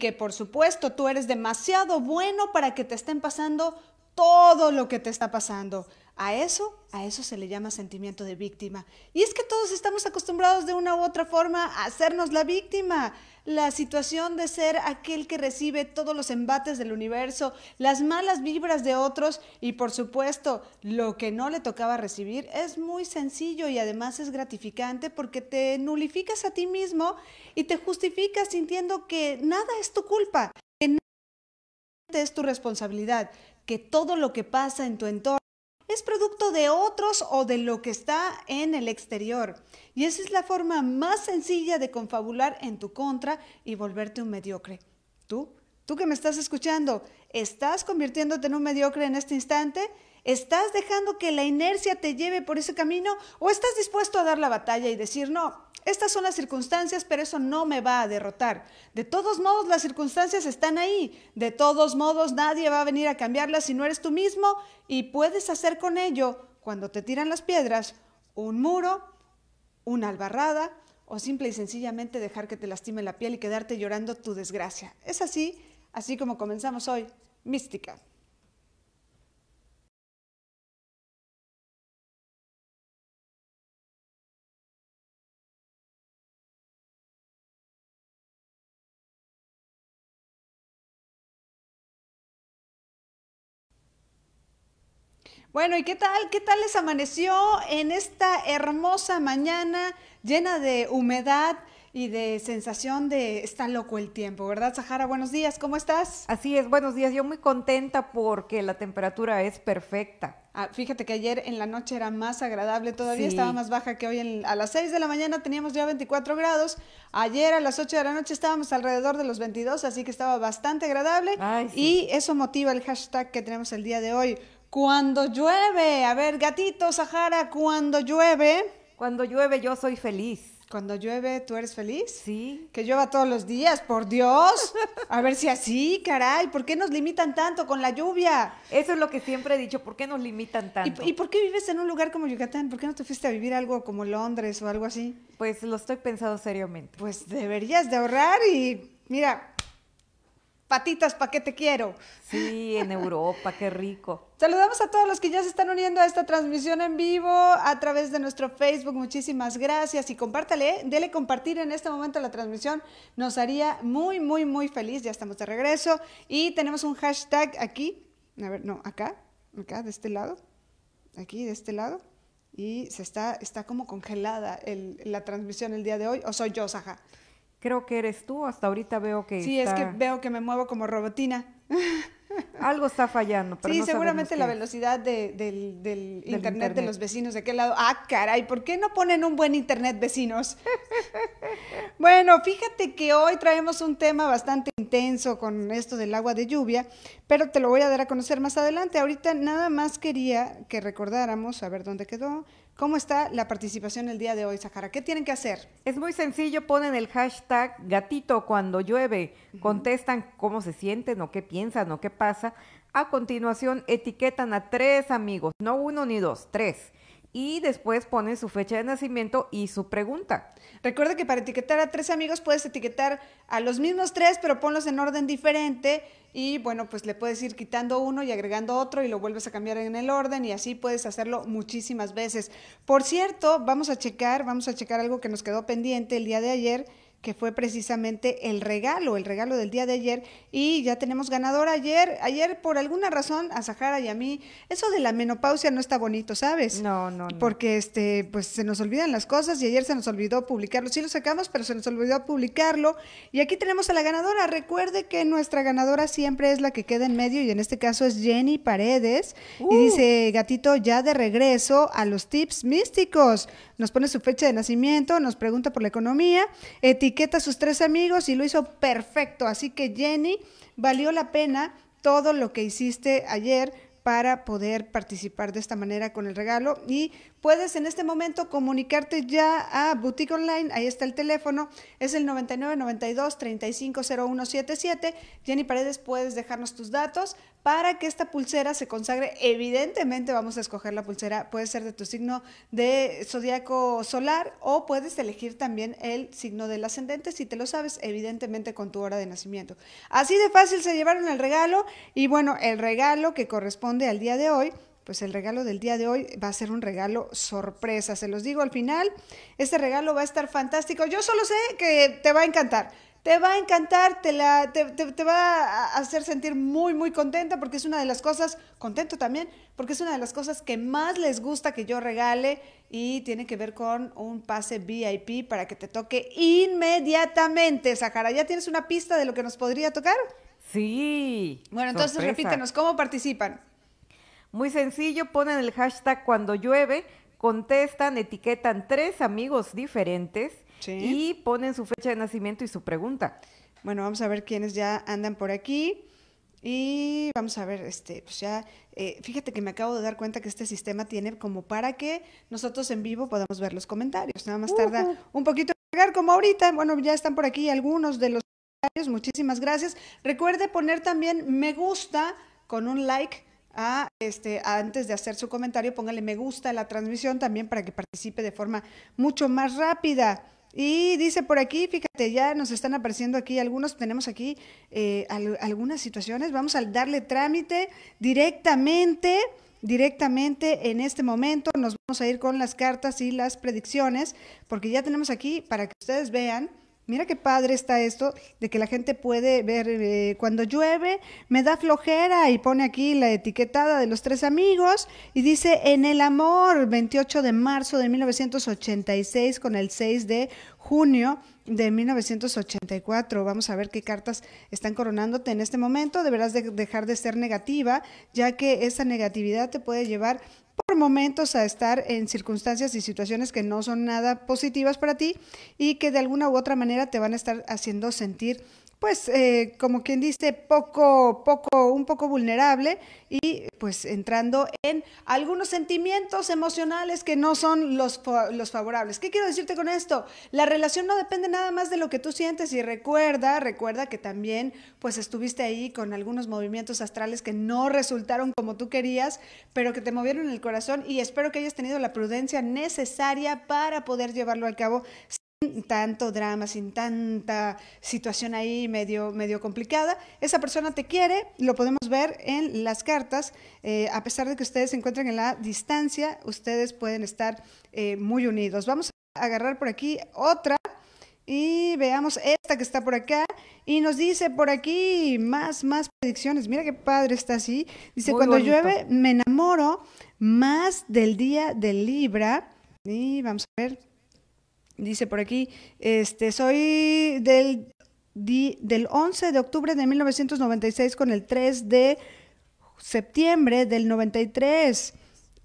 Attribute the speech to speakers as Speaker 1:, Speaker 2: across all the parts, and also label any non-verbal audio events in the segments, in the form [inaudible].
Speaker 1: que por supuesto tú eres demasiado bueno para que te estén pasando todo lo que te está pasando. A eso, a eso se le llama sentimiento de víctima. Y es que todos estamos acostumbrados de una u otra forma a hacernos la víctima. La situación de ser aquel que recibe todos los embates del universo, las malas vibras de otros y por supuesto lo que no le tocaba recibir es muy sencillo y además es gratificante porque te nulificas a ti mismo y te justificas sintiendo que nada es tu culpa, que nada es tu responsabilidad, que todo lo que pasa en tu entorno es producto de otros o de lo que está en el exterior. Y esa es la forma más sencilla de confabular en tu contra y volverte un mediocre. ¿Tú? ¿Tú que me estás escuchando? ¿Estás convirtiéndote en un mediocre en este instante? ¿Estás dejando que la inercia te lleve por ese camino? ¿O estás dispuesto a dar la batalla y decir, no, estas son las circunstancias, pero eso no me va a derrotar. De todos modos, las circunstancias están ahí. De todos modos, nadie va a venir a cambiarlas si no eres tú mismo y puedes hacer con ello, cuando te tiran las piedras, un muro, una albarrada o simple y sencillamente dejar que te lastime la piel y quedarte llorando tu desgracia. Es así, así como comenzamos hoy, mística. Bueno, ¿y qué tal? ¿Qué tal les amaneció en esta hermosa mañana llena de humedad? y de sensación de está loco el tiempo, ¿verdad, Sahara? Buenos días, ¿cómo estás? Así es, buenos días. Yo muy contenta porque la temperatura es
Speaker 2: perfecta.
Speaker 1: Ah, fíjate que ayer en la noche era más agradable, todavía estaba más baja que hoy. a las 6 de la mañana teníamos ya 24 grados, ayer a las 8 de la noche estábamos alrededor de los 22, así que estaba bastante agradable y eso motiva el hashtag que tenemos el día de hoy. Cuando llueve, a ver, gatito Sahara, cuando llueve. Cuando llueve yo soy feliz. Cuando llueve, ¿tú eres feliz? Sí. Que llueva todos los días, por Dios. A ver si así, caray, ¿por qué nos limitan tanto con la lluvia? Eso es lo que siempre he dicho, ¿por qué nos limitan tanto? ¿Y, por qué vives en un lugar como Yucatán? ¿Por qué no te fuiste a vivir algo como Londres o algo así? Pues lo estoy pensando seriamente. Pues deberías de ahorrar y mira, patitas, ¿pa' qué te quiero? Sí, en Europa, qué rico. Saludamos a todos los que ya se están uniendo a esta transmisión en vivo a través de nuestro Facebook. Muchísimas gracias y compártale, ¿eh? dele compartir en este momento la transmisión. Nos haría muy, muy, muy feliz. Ya estamos de regreso y tenemos un hashtag aquí. A ver, no, acá, acá, de este lado. Aquí, de este lado. Y se está, está como congelada la transmisión el día de hoy. ¿O soy yo, Saja? creo que eres tú. Hasta ahorita veo que. Sí, es que veo que me muevo como robotina. [laughs] [laughs] Algo está fallando. Pero sí, seguramente la velocidad de, del, internet, de los vecinos de aquel lado. Ah, caray, ¿por qué no ponen un buen internet, vecinos? [laughs] bueno, fíjate que hoy traemos un tema bastante intenso con esto del agua de lluvia, pero te lo voy a dar a conocer más adelante. Ahorita nada más quería que recordáramos, a ver dónde quedó, ¿Cómo está la participación el día de hoy, Sahara? ¿Qué tienen que hacer?
Speaker 2: Es muy sencillo, ponen el hashtag gatito cuando llueve, contestan cómo se sienten o qué piensan o qué pasa, a continuación etiquetan a tres amigos, no uno ni dos, tres y después ponen su fecha de nacimiento y su
Speaker 1: pregunta. Recuerda que para etiquetar a tres amigos puedes etiquetar a los mismos tres, pero ponlos en orden diferente y bueno, pues le puedes ir quitando uno y agregando otro y lo vuelves a cambiar en el orden y así puedes hacerlo muchísimas veces. Por cierto, vamos a checar, vamos a checar algo que nos quedó pendiente el día de ayer que fue precisamente el regalo, el regalo del día de ayer. Y ya tenemos ganadora ayer. Ayer, por alguna razón, a Sahara y a mí, eso de la menopausia no está bonito, ¿sabes? No, no, no. Porque este, pues se nos olvidan las cosas y ayer se nos olvidó publicarlo. Sí lo sacamos, pero se nos olvidó publicarlo. Y aquí tenemos a la ganadora. Recuerde que nuestra ganadora siempre es la que queda en medio y en este caso es Jenny Paredes. Y uh. dice, gatito, ya de regreso a los tips místicos. Nos pone su fecha de nacimiento, nos pregunta por la economía etiqueta a sus tres amigos y lo hizo perfecto. Así que Jenny, valió la pena todo lo que hiciste ayer para poder participar de esta manera con el regalo. Y puedes en este momento comunicarte ya a Boutique Online, ahí está el teléfono, es el 9992-350177. Jenny Paredes, puedes dejarnos tus datos para que esta pulsera se consagre. Evidentemente vamos a escoger la pulsera, puede ser de tu signo de zodiaco solar o puedes elegir también el signo del ascendente, si te lo sabes, evidentemente con tu hora de nacimiento. Así de fácil se llevaron el regalo y bueno, el regalo que corresponde al día de hoy, pues el regalo del día de hoy va a ser un regalo sorpresa, se los digo al final. Este regalo va a estar fantástico. Yo solo sé que te va a encantar. Te va a encantar, te, la, te, va a hacer sentir muy, muy contenta porque es una de las cosas, contento también, porque es una de las cosas que más les gusta que yo regale y tiene que ver con un pase VIP para que te toque inmediatamente, Sahara. ¿Ya tienes una pista de lo que nos podría tocar? Sí. Bueno, entonces repítenos, ¿cómo participan? Muy
Speaker 2: sencillo, ponen el hashtag cuando llueve, contestan, etiquetan tres amigos
Speaker 1: diferentes y ponen su fecha de nacimiento y su pregunta. Bueno, vamos a ver quiénes ya andan por aquí. Y vamos a ver, este, pues ya, eh, fíjate que me acabo de dar cuenta que este sistema tiene como para que nosotros en vivo podamos ver los comentarios. Nada más tarda un poquito en llegar, como ahorita. Bueno, ya están por aquí algunos de los comentarios. Muchísimas gracias. Recuerde poner también me gusta con un like a, este, antes de hacer su comentario, póngale me gusta a la transmisión también para que participe de forma mucho más rápida. Y dice por aquí, fíjate, ya nos están apareciendo aquí algunos, tenemos aquí eh, algunas situaciones, vamos a darle trámite directamente, directamente en este momento, nos vamos a ir con las cartas y las predicciones, porque ya tenemos aquí, para que ustedes vean, Mira qué padre está esto de que la gente puede ver eh, cuando llueve, me da flojera y pone aquí la etiquetada de los tres amigos y dice En el amor, 28 de marzo de 1986 con el 6 de junio de 1984. Vamos a ver qué cartas están coronándote en este momento. Deberás dejar de ser negativa, ya que esa negatividad te puede llevar por momentos a estar en circunstancias y situaciones que no son nada positivas para ti y que de alguna u otra manera te van a estar haciendo sentir pues eh, como quien dice, poco, poco, un poco vulnerable y pues entrando en algunos sentimientos emocionales que no son los, los favorables. ¿Qué quiero decirte con esto? La relación no depende nada más de lo que tú sientes y recuerda, recuerda que también pues estuviste ahí con algunos movimientos astrales que no resultaron como tú querías, pero que te movieron el corazón y espero que hayas tenido la prudencia necesaria para poder llevarlo a cabo tanto drama, sin tanta situación ahí medio, medio complicada. Esa persona te quiere, lo podemos ver en las cartas, eh, a pesar de que ustedes se encuentren en la distancia, ustedes pueden estar eh, muy unidos. Vamos a agarrar por aquí otra y veamos esta que está por acá y nos dice por aquí más, más predicciones. Mira qué padre está así. Dice, cuando llueve me enamoro más del día de Libra. Y vamos a ver dice por aquí, este, soy del, del 11 de octubre de 1996 con el 3 de septiembre del 93.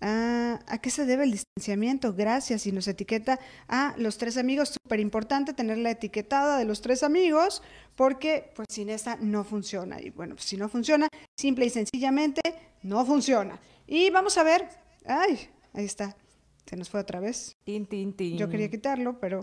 Speaker 1: Ah, ¿A qué se debe el distanciamiento? Gracias. Y nos etiqueta a los tres amigos. Súper importante tener la etiquetada de los tres amigos porque pues sin esa no funciona. Y bueno, pues, si no funciona, simple y sencillamente no funciona. Y vamos a ver. Ay, ahí está. Se nos fue otra vez. Yo quería quitarlo, pero.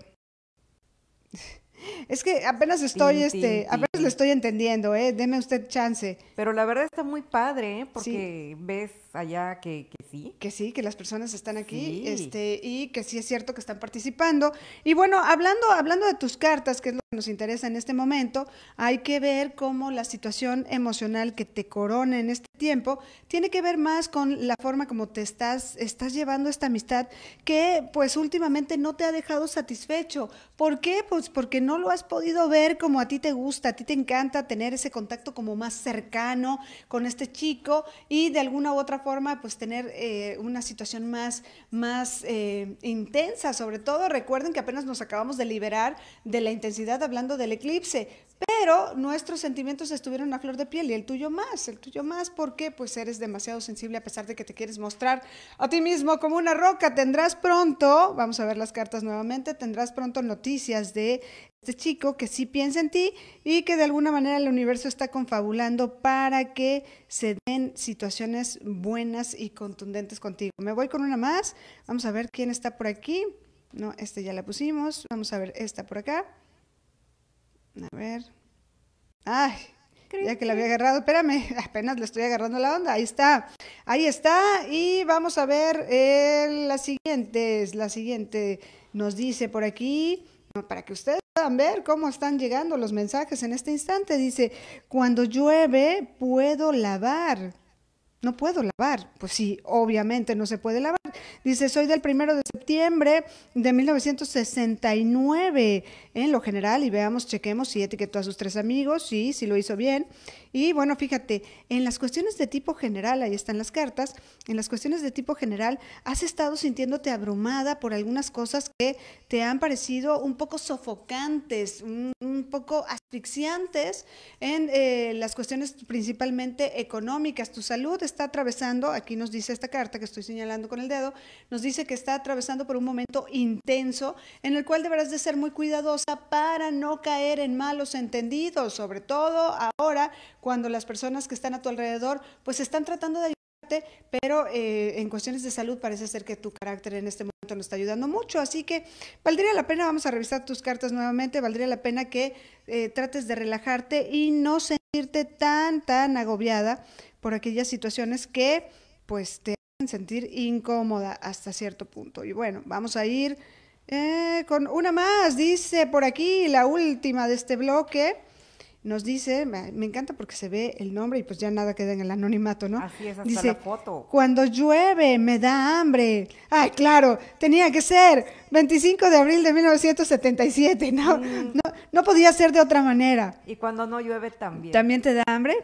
Speaker 1: [laughs] es que apenas estoy, este, apenas estoy entendiendo, ¿eh? Deme usted chance. Pero la verdad está muy padre, ¿eh? Porque ves allá que, sí. Que sí, que las personas están aquí, este, y que sí es cierto que están participando. Y bueno, hablando, hablando de tus cartas, que es nos interesa en este momento, hay que ver cómo la situación emocional que te corona en este tiempo tiene que ver más con la forma como te estás, estás llevando esta amistad que pues últimamente no te ha dejado satisfecho. ¿Por qué? Pues porque no lo has podido ver como a ti te gusta, a ti te encanta tener ese contacto como más cercano con este chico y de alguna u otra forma pues tener eh, una situación más, más eh, intensa. Sobre todo recuerden que apenas nos acabamos de liberar de la intensidad Hablando del eclipse. Pero nuestros sentimientos estuvieron a flor de piel y el tuyo más, el tuyo más, porque pues eres demasiado sensible a pesar de que te quieres mostrar a ti mismo como una roca. Tendrás pronto, vamos a ver las cartas nuevamente, tendrás pronto noticias de este chico que sí piensa en ti y que de alguna manera el universo está confabulando para que se den situaciones buenas y contundentes contigo. Me voy con una más, vamos a ver quién está por aquí. No, este ya la pusimos, vamos a ver esta por acá. A ver. Ay, ya que la había agarrado, espérame, [laughs] apenas le estoy agarrando la onda, ahí está, ahí está, y vamos a ver eh, la siguiente, la siguiente nos dice por aquí, para que ustedes puedan ver cómo están llegando los mensajes en este instante, dice, cuando llueve puedo lavar, no puedo lavar. Pues sí, obviamente no se puede lavar. Dice, soy del primero de septiembre de 1969, en lo general, y veamos, chequemos si etiquetó a sus tres amigos, sí, si lo hizo bien. Y bueno, fíjate, en las cuestiones de tipo general, ahí están las cartas, en las cuestiones de tipo general, has estado sintiéndote abrumada por algunas cosas que te han parecido un poco sofocantes, un, poco asfixiantes en eh, las cuestiones principalmente económicas. Tu salud está atravesando, aquí nos dice esta carta que estoy señalando con el dedo, nos dice que está atravesando por un momento intenso en el cual deberás de ser muy cuidadosa para no caer en malos entendidos, sobre todo ahora cuando las personas que están a tu alrededor pues están tratando de ayudarte, pero eh, en cuestiones de salud parece ser que tu carácter en este momento no está ayudando mucho, así que valdría la pena, vamos a revisar tus cartas nuevamente, valdría la pena que eh, trates de relajarte y no sentirte tan, tan agobiada por aquellas situaciones que pues te hacen sentir incómoda hasta cierto punto. Y bueno, vamos a ir... Eh, con una más, dice por aquí la última de este bloque nos dice, me encanta porque se ve el nombre y pues ya nada queda en el anonimato, ¿no? Así es, hasta dice, la foto. Cuando llueve me da hambre. Ay, claro, tenía que ser 25 de abril de 1977, ¿no? Mm. No, no podía ser de otra manera.
Speaker 2: Y cuando no llueve también. También
Speaker 1: te da hambre.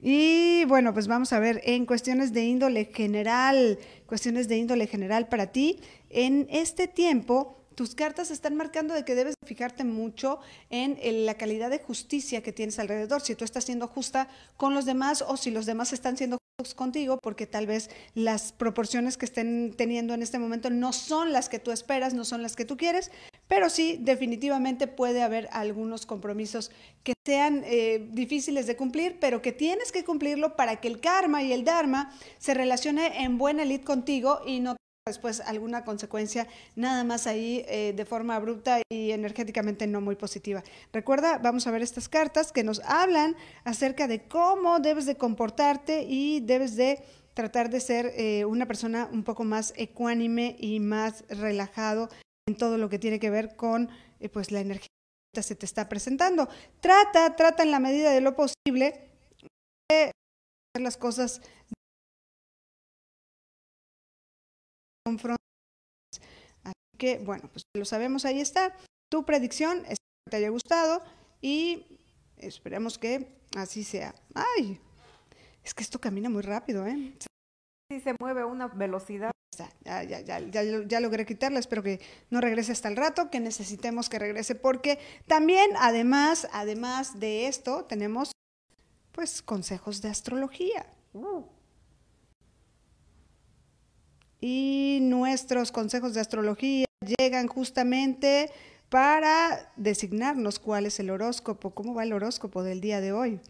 Speaker 1: Y bueno, pues vamos a ver en cuestiones de índole general, cuestiones de índole general para ti, en este tiempo tus cartas están marcando de que debes fijarte mucho en, la calidad de justicia que tienes alrededor, si tú estás siendo justa con los demás o si los demás están siendo justos contigo, porque tal vez las proporciones que estén teniendo en este momento no son las que tú esperas, no son las que tú quieres, pero sí definitivamente puede haber algunos compromisos que sean eh, difíciles de cumplir, pero que tienes que cumplirlo para que el karma y el dharma se relacione en buena lid contigo y no después alguna consecuencia nada más ahí eh, de forma abrupta y energéticamente no muy positiva. Recuerda, vamos a ver estas cartas que nos hablan acerca de cómo debes de comportarte y debes de tratar de ser eh, una persona un poco más ecuánime y más relajado en todo lo que tiene que ver con eh, pues la energía que se te está presentando. Trata, trata en la medida de lo posible de hacer las cosas Así que, bueno, pues lo sabemos, ahí está. Tu predicción, espero que te haya gustado y esperemos que así sea. ¡Ay! Es que esto camina muy rápido, ¿eh? Sí, se mueve a una velocidad. Ya, ya, ya, ya, logré quitarla, espero que no regrese hasta el rato, que necesitemos que regrese, porque también, además, además de esto, tenemos pues consejos de astrología. Uh y nuestros consejos de astrología llegan justamente para designarnos cuál es el horóscopo, cómo va el horóscopo del día de hoy.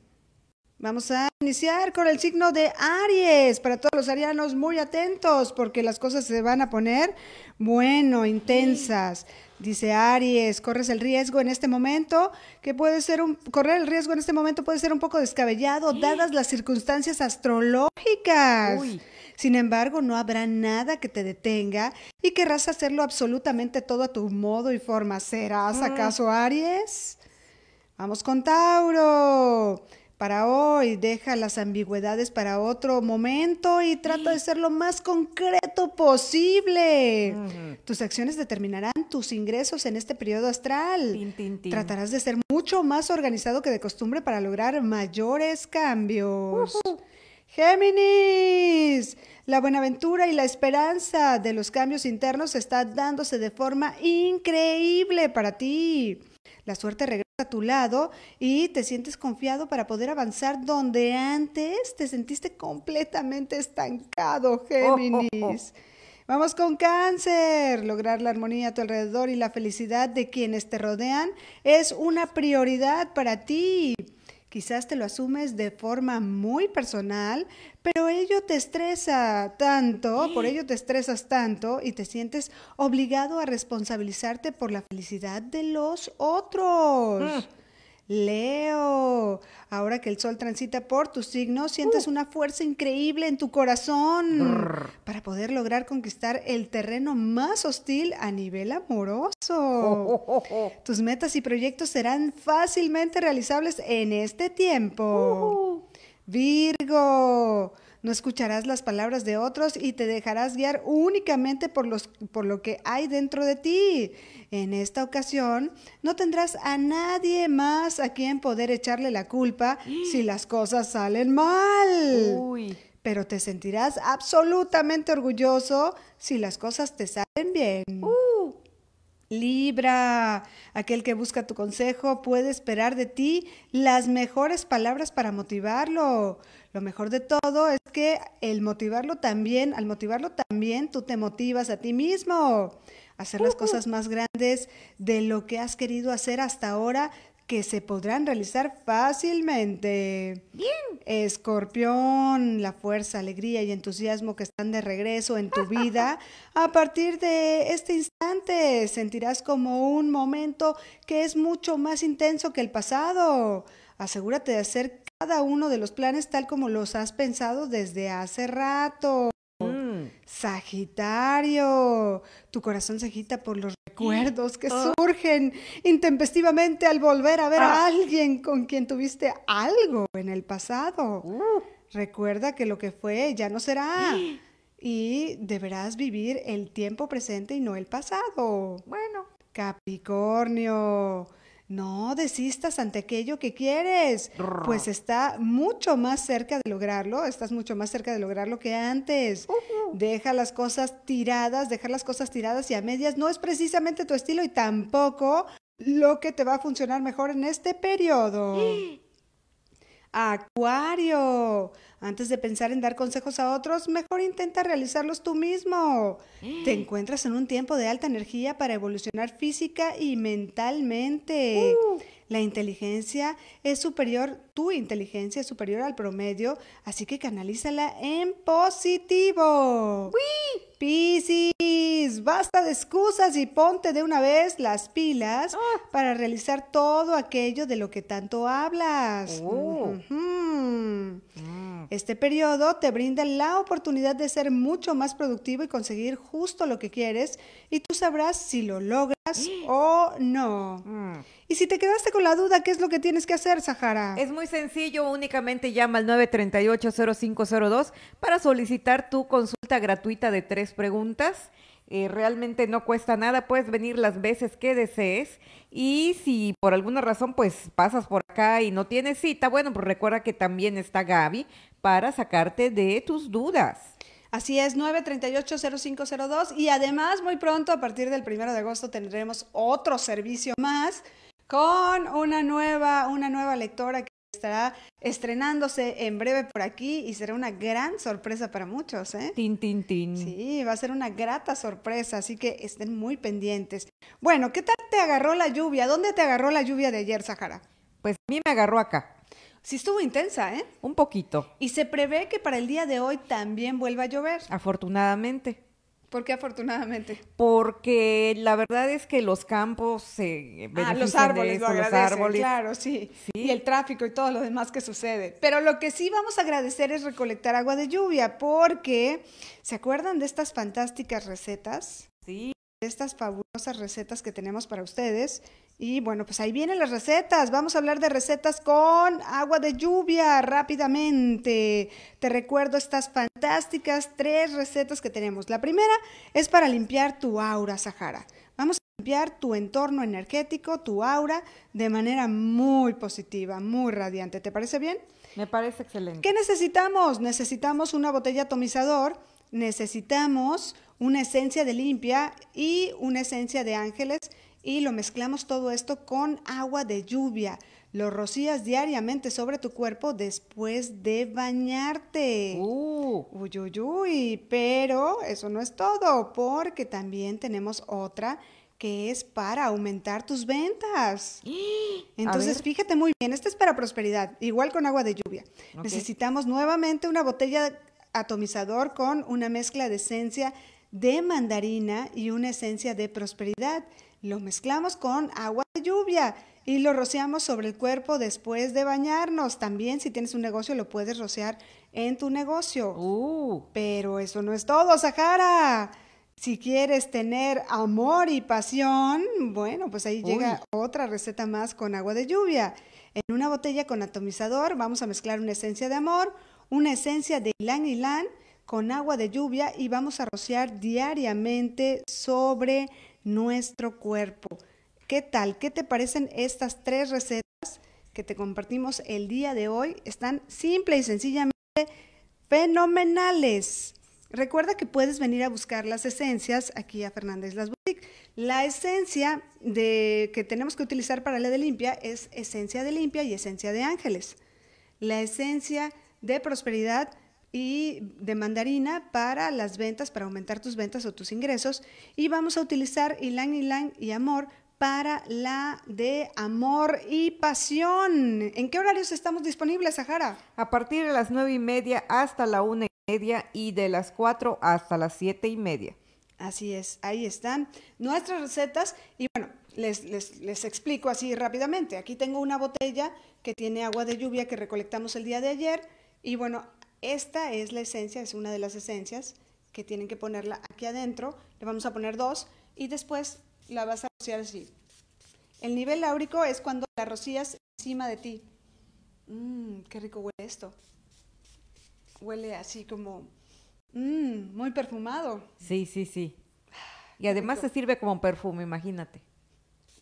Speaker 1: Vamos a iniciar con el signo de Aries. Para todos los arianos, muy atentos porque las cosas se van a poner, bueno, intensas. Dice Aries, corres el riesgo en este momento, que puede ser un, correr el riesgo en este momento puede ser un poco descabellado, dadas las circunstancias astrológicas. Sin embargo, no habrá nada que te detenga y querrás hacerlo absolutamente todo a tu modo y forma. ¿Serás mm. acaso Aries? Vamos con Tauro para hoy, deja las ambigüedades para otro momento y trata de ser lo más concreto posible. Tus acciones determinarán tus ingresos en este periodo astral. Tratarás de ser mucho más organizado que de costumbre para lograr mayores cambios. Géminis, la buenaventura y la esperanza de los cambios internos está dándose de forma increíble para ti. La suerte regresa a tu lado y te sientes confiado para poder avanzar donde antes te sentiste completamente estancado, oh, oh, oh. Géminis. Vamos con cáncer. Lograr la armonía a tu alrededor y la felicidad de quienes te rodean es una prioridad para ti. Quizás te lo asumes de forma muy personal, pero ello te estresa tanto, por ello te estresas tanto y te sientes obligado a responsabilizarte por la felicidad de los otros. Mm. Leo, ahora que el sol transita por tu signo, sientes uh. una fuerza increíble en tu corazón para poder lograr conquistar el terreno más hostil a nivel amoroso. [laughs] Tus metas y proyectos serán fácilmente realizables en este tiempo. Uh-huh. Virgo, no escucharás las palabras de otros y te dejarás guiar únicamente por, por lo que hay dentro de ti. En esta ocasión, no tendrás a nadie más a quien poder echarle la culpa [gasps] si las cosas salen mal. Pero te sentirás absolutamente orgulloso si las cosas te salen bien. Libra, aquel que busca tu consejo, puede esperar de ti las mejores palabras para motivarlo. Lo mejor de todo es que el motivarlo también, al motivarlo también, tú te motivas a ti mismo. Hacer las cosas más grandes de lo que has querido hacer hasta ahora que se podrán realizar fácilmente. Bien. Escorpión, la fuerza, alegría y entusiasmo que están de regreso en tu vida. A partir de este instante sentirás como un momento que es mucho más intenso que el pasado. Asegúrate de hacer cada uno de los planes tal como los has pensado desde hace rato. Sagitario, tu corazón se agita por los recuerdos que oh. surgen intempestivamente al volver a ver a ah. alguien con quien tuviste algo en el pasado. Uh. Recuerda que lo que fue ya no será. y deberás vivir el tiempo presente y no el pasado. Bueno. Capricornio, no desistas ante aquello que quieres, pues está mucho más cerca de lograrlo, estás mucho más cerca de lograrlo que antes. Uh-huh. Deja las cosas tiradas, dejar las cosas tiradas y a medias no es precisamente tu estilo y tampoco lo que te va a funcionar mejor en este periodo. [gasps] [gasps] ¡Ah! Acuario, antes de pensar en dar consejos a otros, mejor intenta realizarlos tú mismo. Te mm. encuentras en un tiempo de alta energía para evolucionar física y mentalmente. Uh. La inteligencia es superior, tu inteligencia es superior al promedio, así que canalízala en positivo. ¡Wii! Pues basta de excusas y ponte de una vez las pilas ah. para realizar todo aquello de lo que tanto hablas. Oh. Mm. Este periodo te brinda la oportunidad de ser mucho más productivo y conseguir justo lo que quieres y tú sabrás si lo logras [gasps] o no. Mm. Y si te quedaste con la duda, ¿qué es lo que tienes que hacer, Sahara? Es
Speaker 2: muy sencillo, únicamente llama al 938-0502 para solicitar tu consulta gratuita de tres preguntas eh, realmente no cuesta nada, puedes venir las veces que desees y si por alguna razón pues pasas por acá y no tienes cita, bueno, pues recuerda que también está Gaby para sacarte de tus dudas.
Speaker 1: Así es, 938-0502 y además muy pronto a partir del primero de agosto tendremos otro servicio más con una nueva, una nueva lectora estará estrenándose en breve por aquí y será una gran sorpresa para muchos, ¿eh? Tin, tin, tin. Sí, va a ser una grata sorpresa, así que estén muy pendientes. Bueno, ¿qué tal te agarró la lluvia? ¿Dónde te agarró la lluvia de ayer, Sahara? Pues a mí me agarró acá. Sí estuvo intensa, ¿eh? Un poquito. Y se prevé que para el día de hoy también vuelva a llover. Afortunadamente. ¿Por qué afortunadamente?
Speaker 2: Porque la verdad es que los campos se ah, los árboles, los árboles. claro,
Speaker 1: sí. Y el tráfico y todo lo demás que sucede. Pero lo que sí vamos a agradecer es recolectar agua de lluvia, porque ¿se acuerdan de estas fantásticas recetas? Sí, estas fabulosas recetas que tenemos para ustedes. Y bueno, pues ahí vienen las recetas. Vamos a hablar de recetas con agua de lluvia rápidamente. Te recuerdo estas fantásticas tres recetas que tenemos. La primera es para limpiar tu aura, Sahara. Vamos a limpiar tu entorno energético, tu aura, de manera muy positiva, muy radiante. ¿Te parece bien?
Speaker 2: Me parece excelente.
Speaker 1: ¿Qué necesitamos? Necesitamos una botella atomizador, necesitamos una esencia de limpia y una esencia de ángeles y lo mezclamos todo esto con agua de lluvia. Lo rocías diariamente sobre tu cuerpo después de bañarte. Uh. Uy, uy, uy. Pero eso no es todo, porque también tenemos otra que es para aumentar tus ventas. [gasps] Entonces, fíjate muy bien, esta es para prosperidad, igual con agua de lluvia. Necesitamos nuevamente una botella atomizador con una mezcla de esencia de mandarina y una esencia de prosperidad. Lo mezclamos con agua de lluvia y lo rociamos sobre el cuerpo después de bañarnos. También si tienes un negocio lo puedes rociar en tu negocio. Uh. Pero eso no es todo, Sahara. Si quieres tener amor y pasión, bueno, pues ahí llega otra receta más con agua de lluvia. En una botella con atomizador vamos a mezclar una esencia de amor, una esencia de ylang ylang con agua de lluvia y vamos a rociar diariamente sobre nuestro cuerpo. ¿Qué tal? ¿Qué te parecen estas tres recetas que te compartimos el día de hoy? Están simple y sencillamente fenomenales. Recuerda que puedes venir a buscar las esencias aquí a Fernández Las Boutique. La esencia de, que tenemos que utilizar para la de limpia es esencia de limpia y esencia de ángeles. La esencia de prosperidad y de mandarina para las ventas, para aumentar tus ventas o tus ingresos. Y vamos a utilizar ilan ilan y amor para la de amor y pasión. ¿En qué horarios estamos disponibles,
Speaker 2: Sahara? A partir de las nueve y media hasta la una y media y de las 4 hasta las siete y media.
Speaker 1: Así es, ahí están nuestras recetas y bueno, les, les, les, explico así rápidamente. Aquí tengo una botella que tiene agua de lluvia que recolectamos el día de ayer y bueno, esta es la esencia, es una de las esencias que tienen que ponerla aquí adentro. Le vamos a poner dos y después la vas a rociar así. El nivel áurico es cuando la rocías encima de ti. Mmm, qué rico huele esto. Huele así como, mmm, muy perfumado.
Speaker 2: Sí, sí, sí. Ah, y además se sirve como perfume, imagínate.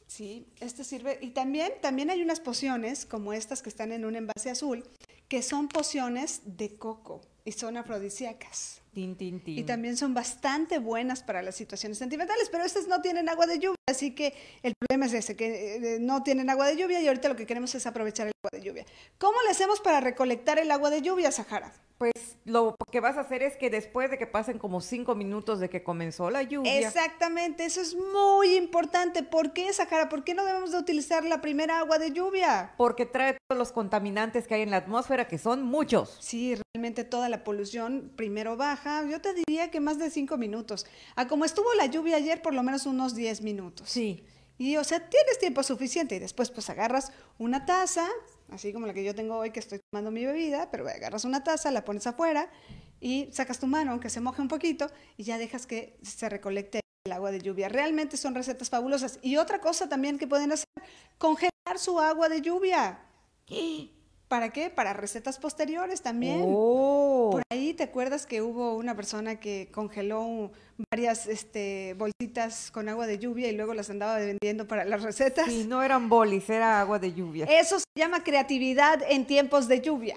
Speaker 1: Sí, este sirve. Y también, también hay unas pociones como estas que están en un envase azul, que son pociones de coco y son afrodisíacas. Tin, Y también son bastante buenas para las situaciones sentimentales, pero estas no tienen agua de lluvia, así que el problema es ese, que eh, no tienen agua de lluvia y ahorita lo que queremos es aprovechar el agua de lluvia. ¿Cómo le hacemos para recolectar el agua de lluvia, Sahara? Pues lo que vas a hacer es que después de que pasen como cinco
Speaker 2: minutos de que comenzó la lluvia.
Speaker 1: Exactamente, eso es muy importante. ¿Por qué, Sahara? ¿Por qué no debemos de utilizar la primera agua de lluvia? Porque trae todos los contaminantes que hay en la atmósfera, que son muchos. Sí, realmente toda la polución primero baja, yo te diría que más de cinco minutos. A como estuvo la lluvia ayer, por lo menos unos diez minutos. Sí. Y o sea, tienes tiempo suficiente y después pues agarras una taza, así como la que yo tengo hoy que estoy tomando mi bebida, pero agarras una taza, la pones afuera y sacas tu mano, aunque se moje un poquito, y ya dejas que se recolecte el agua de lluvia. Realmente son recetas fabulosas. Y otra cosa también que pueden hacer, congelar su agua de lluvia. [gasps] [gasps] ¿Qué? ¿Para qué? Para recetas posteriores también. Oh. Por ahí te acuerdas que hubo una persona que congeló varias este, bolsitas con agua de lluvia y luego las andaba vendiendo para las recetas. Y no eran bolis, era agua de lluvia. Eso se llama creatividad en tiempos de lluvia.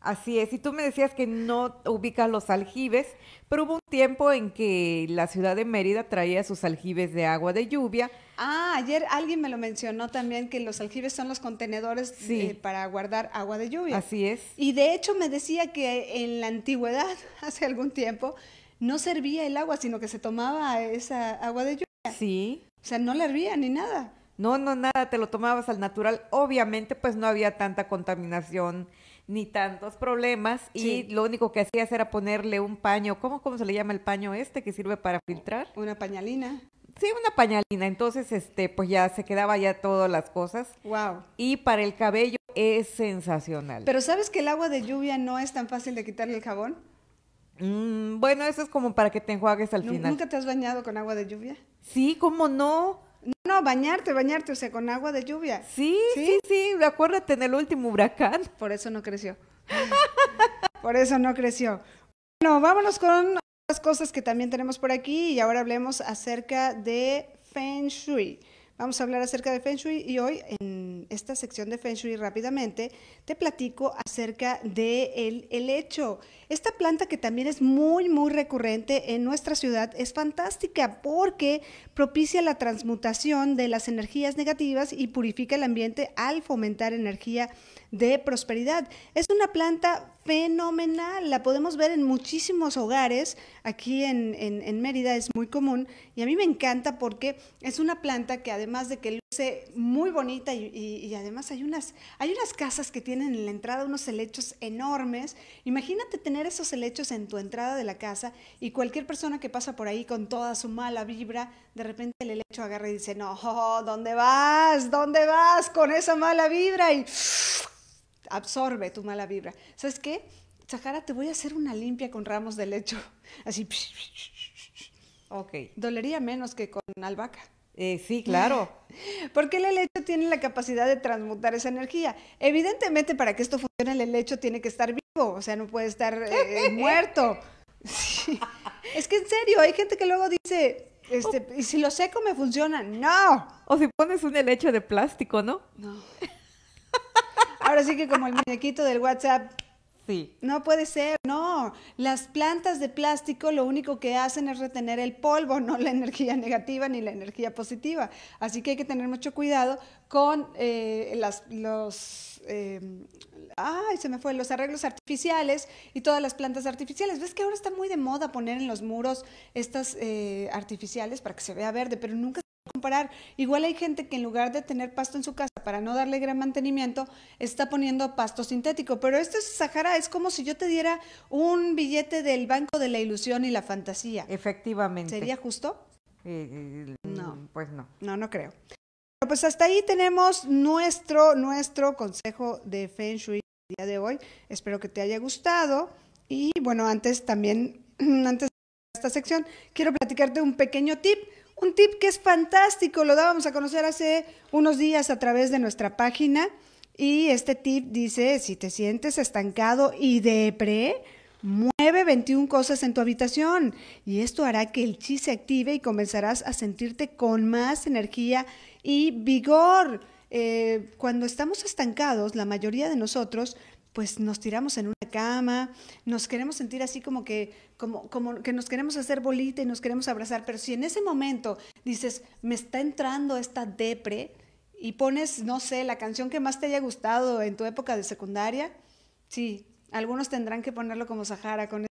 Speaker 2: Así es, y tú me decías que no ubicas los aljibes, pero hubo un tiempo en que la ciudad de Mérida traía sus aljibes de agua de lluvia
Speaker 1: Ah, ayer alguien me lo mencionó también que los aljibes son los contenedores eh, para guardar agua de lluvia. Así es. Y de hecho me decía que en la antigüedad, [laughs] hace algún tiempo, no servía el agua, sino que se tomaba esa agua de lluvia. Sí. O sea, no la hervía ni
Speaker 2: nada. No, no, nada, te lo tomabas al natural. Obviamente, pues no había tanta contaminación ni tantos problemas y lo único que hacías era ponerle un paño, ¿cómo, ¿cómo se le llama el paño este que sirve para filtrar? Una pañalina. Sí, una pañalina. Entonces, este, pues ya se quedaba ya todas las cosas. Wow. Y para el cabello es sensacional. Pero
Speaker 1: ¿sabes que el agua de lluvia no es tan fácil de quitarle el jabón?
Speaker 2: Mm, bueno, eso es como para que te enjuagues al final. ¿Nunca
Speaker 1: te has bañado con agua de lluvia? Sí, ¿cómo no? No, bañarte, bañarte, o sea, con agua de lluvia. Sí, sí, sí, sí acuérdate en el último huracán. Por eso no creció. [laughs] Por eso no creció. Bueno, vámonos con las cosas que también tenemos por aquí y ahora hablemos acerca de Feng Shui. Vamos a hablar acerca de Feng Shui y hoy en esta sección de Feng Shui rápidamente te platico acerca de el helecho. Esta planta que también es muy muy recurrente en nuestra ciudad es fantástica porque propicia la transmutación de las energías negativas y purifica el ambiente al fomentar energía de prosperidad. Es una planta fenomenal. La podemos ver en muchísimos hogares. Aquí en, Mérida es muy común y a mí me encanta porque es una planta que además de que luce muy bonita y, además hay unas, hay unas casas que tienen en la entrada unos helechos enormes. Imagínate tener esos helechos en tu entrada de la casa y cualquier persona que pasa por ahí con toda su mala vibra, de repente el helecho agarra y dice, no, ¿dónde vas? ¿Dónde vas con esa mala vibra? Y absorbe tu mala vibra. ¿Sabes qué? Sahara, te voy a hacer una limpia con ramos de lecho. [laughs] Así. Ok. Dolería menos que con albahaca. Eh, sí, claro. [laughs] Porque el helecho tiene la capacidad de transmutar esa energía. Evidentemente, para que esto funcione, el helecho tiene que estar vivo, o sea, no puede estar eh, eh, [laughs] muerto. Es que en serio, hay gente que luego dice, este, oh. y si lo seco me funciona. No. O si pones un helecho de plástico, ¿no? No. Ahora sí que como el muñequito del WhatsApp. Sí. No puede ser, no. Las plantas de plástico lo único que hacen es retener el polvo, no la energía negativa ni la energía positiva. Así que hay que tener mucho cuidado con eh, las, los... Eh, ay, se me fue, los arreglos artificiales y todas las plantas artificiales. Ves que ahora está muy de moda poner en los muros estas eh, artificiales para que se vea verde, pero nunca comparar. Igual hay gente que en lugar de tener pasto en su casa para no darle gran mantenimiento, está poniendo pasto sintético. Pero esto es Sahara, es como si yo te diera un billete del Banco de la Ilusión y la Fantasía. Efectivamente. ¿Sería justo? Eh, eh, no. Pues no. No, no creo. pues hasta ahí tenemos nuestro, nuestro consejo de Feng Shui el día de hoy. Espero que te haya gustado. Y bueno, antes también, [clears throat] antes de esta sección, quiero platicarte un pequeño tip un tip que es fantástico, lo dábamos a conocer hace unos días a través de nuestra página y este tip dice, si te sientes estancado y depre, mueve 21 cosas en tu habitación y esto hará que el chi se active y comenzarás a sentirte con más energía y vigor. Eh, cuando estamos estancados, la mayoría de nosotros pues nos tiramos en una cama, nos queremos sentir así como que, como, como que nos queremos hacer bolita y nos queremos abrazar, pero si en ese momento dices, me está entrando esta depre y pones, no sé, la canción que más te haya gustado en tu época de secundaria, sí, algunos tendrán que ponerlo como Sahara con